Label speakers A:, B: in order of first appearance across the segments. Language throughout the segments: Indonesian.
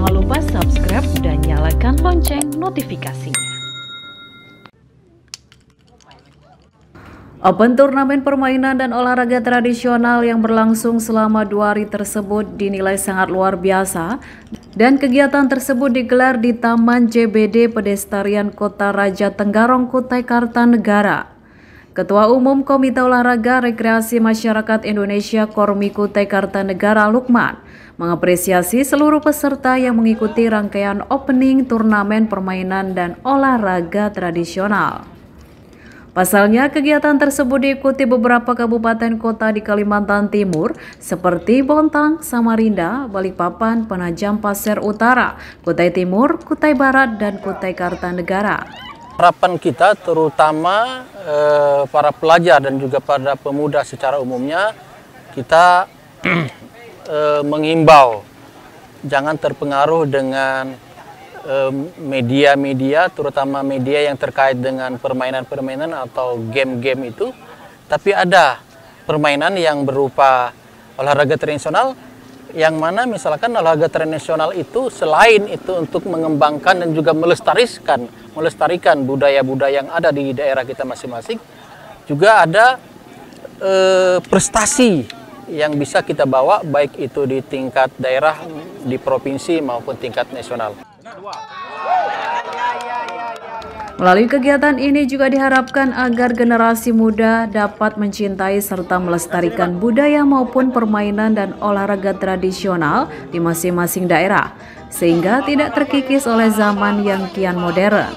A: jangan lupa subscribe dan nyalakan lonceng notifikasinya. Open turnamen permainan dan olahraga tradisional yang berlangsung selama dua hari tersebut dinilai sangat luar biasa dan kegiatan tersebut digelar di Taman JBD Pedestarian Kota Raja Tenggarong Kutai Kartanegara. Ketua Umum Komite Olahraga Rekreasi Masyarakat Indonesia Kormiku Kartanegara Lukman mengapresiasi seluruh peserta yang mengikuti rangkaian opening turnamen permainan dan olahraga tradisional. Pasalnya, kegiatan tersebut diikuti beberapa kabupaten kota di Kalimantan Timur seperti Bontang, Samarinda, Balikpapan, Penajam Pasir Utara, Kutai Timur, Kutai Barat, dan Kutai Kartanegara
B: harapan kita terutama eh, para pelajar dan juga pada pemuda secara umumnya kita eh, mengimbau jangan terpengaruh dengan eh, media-media terutama media yang terkait dengan permainan-permainan atau game-game itu tapi ada permainan yang berupa olahraga tradisional yang mana misalkan olahraga tradisional itu selain itu untuk mengembangkan dan juga melestarikan melestarikan budaya-budaya yang ada di daerah kita masing-masing juga ada eh, prestasi yang bisa kita bawa baik itu di tingkat daerah di provinsi maupun tingkat nasional. Nah,
A: Melalui kegiatan ini juga diharapkan agar generasi muda dapat mencintai serta melestarikan budaya maupun permainan dan olahraga tradisional di masing-masing daerah, sehingga tidak terkikis oleh zaman yang kian modern.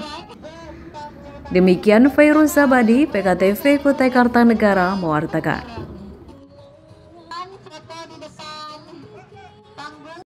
A: Demikian Fairuz Zabadi, PKTV Kutai Kartanegara mewartakan.